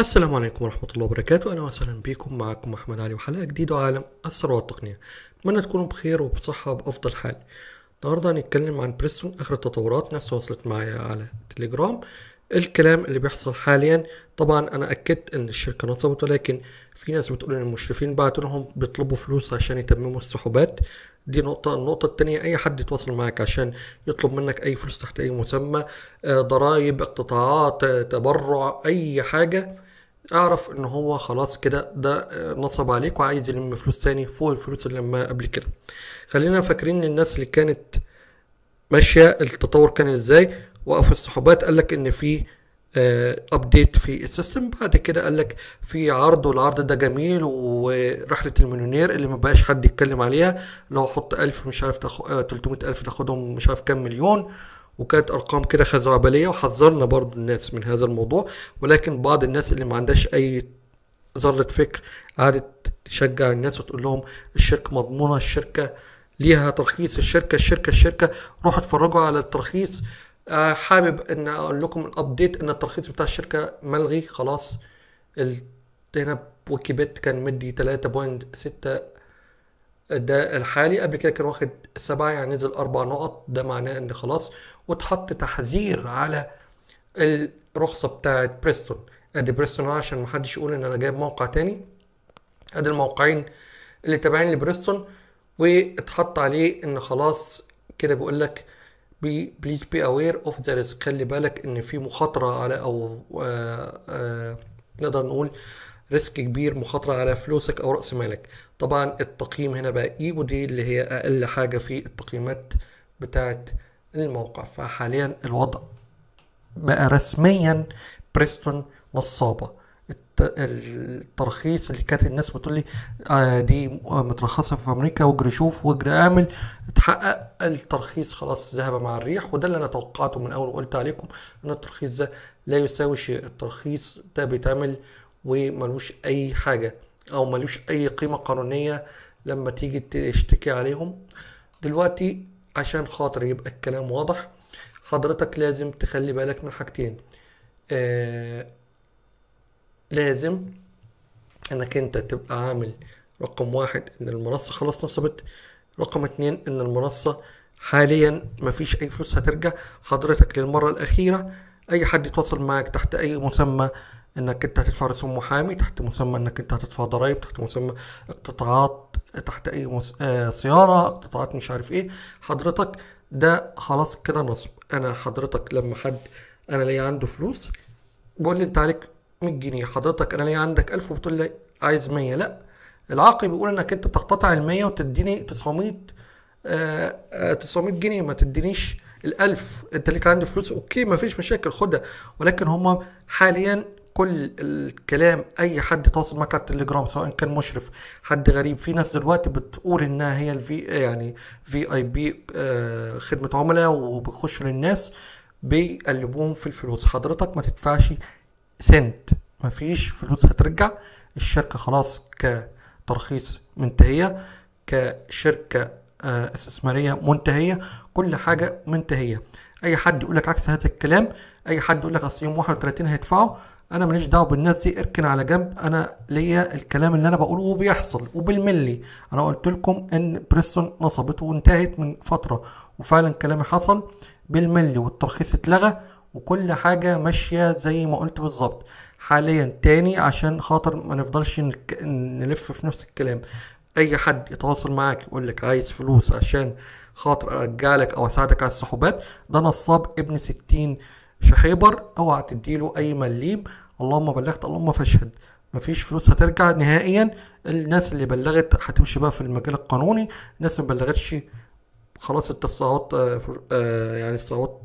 السلام عليكم ورحمة الله وبركاته أهلا وسهلا بكم معكم أحمد علي وحلقة جديدة عالم السرعة والتقنية أتمنى تكونوا بخير وبصحة بأفضل حال النهاردة هنتكلم عن بريستون آخر التطورات ناس وصلت معايا على تليجرام الكلام اللي بيحصل حاليا طبعا انا اكدت ان الشركه نصبت ولكن في ناس بتقول ان المشرفين بعتوا لهم بيطلبوا فلوس عشان يتمموا السحوبات دي نقطة النقطة التانية أي حد يتواصل معاك عشان يطلب منك أي فلوس تحت أي مسمى آه، ضرائب اقتطاعات آه، تبرع أي حاجة اعرف ان هو خلاص كده ده آه، نصب عليك وعايز يلم فلوس تاني فوق الفلوس اللي لمها قبل كده خلينا فاكرين الناس اللي كانت ماشيه التطور كان ازاي وقف الصحوبات قال لك ان في ابديت آه، في السيستم بعد كده قال لك في عرض والعرض ده جميل ورحله المليونير اللي ما بقاش حد يتكلم عليها لو حط 1000 مش عارف تاخد 300000 آه، تاخدهم مش عارف كام مليون وكانت ارقام كده خزعبليه وحذرنا برضو الناس من هذا الموضوع ولكن بعض الناس اللي ما عندهاش اي ذره فكر قعدت تشجع الناس وتقول لهم الشركه مضمونه الشركه ليها ترخيص الشركه الشركه الشركه روحوا اتفرجوا على الترخيص آه، حابب ان اقول لكم الابديت ان الترخيص بتاع الشركه ملغي خلاص هنا ويكيبيت كان مدي 3.6 ده الحالي قبل كده كان واخد سبعة يعني نزل أربع نقط ده معناه إن خلاص واتحط تحذير على الرخصة بتاعة بريستون أدي بريستون عشان محدش يقول إن أنا جايب موقع تاني أدي الموقعين اللي تابعين لبريستون واتحط عليه إن خلاص كده بيقول لك بي بليز بي اوير اوف ذا ريسك خلي بالك ان في مخاطره على او آآ آه، آآ آه، نقدر نقول ريسك كبير مخاطرة على فلوسك أو رأس مالك طبعا التقييم هنا بقى إي e ودي اللي هي أقل حاجة في التقييمات بتاعة الموقع فحاليا الوضع بقى رسميا بريستون نصابة الترخيص اللي كانت الناس بتقول لي آه دي مترخصه في امريكا واجري شوف واجري اعمل اتحقق الترخيص خلاص ذهب مع الريح وده اللي انا توقعته من اول وقلت عليكم ان الترخيص ده لا يساوي شيء الترخيص ده بيتعمل وملوش اي حاجه او ملوش اي قيمه قانونيه لما تيجي تشتكي عليهم دلوقتي عشان خاطر يبقى الكلام واضح حضرتك لازم تخلي بالك من حاجتين آه لازم انك انت تبقى عامل رقم واحد ان المنصة خلاص نصبت رقم اتنين ان المنصة حاليا مفيش اي فلوس هترجع حضرتك للمرة الاخيرة اي حد يتواصل معاك تحت اي مسمى انك انت هتدفع رسوم محامي تحت مسمى انك انت هتدفع ضرائب تحت مسمى اقتطاعات تحت اي مس... آه سياره اقتطاعات مش عارف ايه حضرتك ده خلاص كده نصب انا حضرتك لما حد انا ليا عنده فلوس بقول لي انت عليك 100 جنيه حضرتك انا ليا عندك 1000 وبتقول لي عايز 100 لا العقل بيقول انك انت تقتطع ال 100 وتديني 900 آه 900 آه، جنيه ما تدينيش ال 1000 انت ليك عندي فلوس اوكي ما فيش مشاكل خدها ولكن هما حاليا كل الكلام اي حد تواصل معك على التليجرام سواء كان مشرف حد غريب في ناس دلوقتي بتقول انها هي الفي يعني في اي بي خدمه عملاء وبيخشوا للناس بيقلبوهم في الفلوس حضرتك ما تدفعش سنت مفيش فلوس هترجع الشركه خلاص كترخيص منتهيه كشركه آه، استثماريه منتهيه كل حاجه منتهيه اي حد يقول لك عكس هذا الكلام اي حد يقول لك اصل يوم 31 هيدفعوا انا ماليش دعوه بالناس دي اركن على جنب انا ليا الكلام اللي انا بقوله وبيحصل وبالملي انا قلت لكم ان بريستون نصبته وانتهت من فتره وفعلا كلامي حصل بالملي والترخيص اتلغى وكل حاجه ماشيه زي ما قلت بالظبط حاليا تاني عشان خاطر ما نفضلش نلف في نفس الكلام اي حد يتواصل معاك يقول لك عايز فلوس عشان خاطر ارجع لك او اساعدك على السحوبات ده نصاب ابن ستين شحيبر اوعى تديله اي مليم اللهم بلغت اللهم فاشهد مفيش فلوس هترجع نهائيا الناس اللي بلغت هتمشي بقى في المجال القانوني الناس اللي بلغتش خلاص انت الصعوات آه، آه، يعني الصوت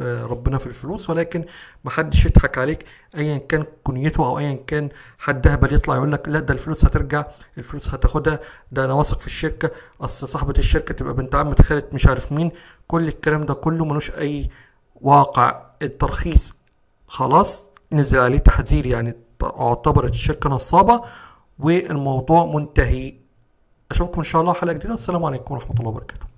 آه، ربنا في الفلوس ولكن محدش يضحك عليك ايا كان كنيته او ايا كان حد هبل يطلع يقول لك لا ده الفلوس هترجع الفلوس هتاخدها ده انا واثق في الشركه اصل صاحبه الشركه تبقى بنت عمه خالت مش عارف مين كل الكلام ده كله ملوش اي واقع الترخيص خلاص نزل عليه تحذير يعني اعتبرت الشركة نصابة والموضوع منتهي أشوفكم إن شاء الله حلقة جديدة السلام عليكم ورحمة الله وبركاته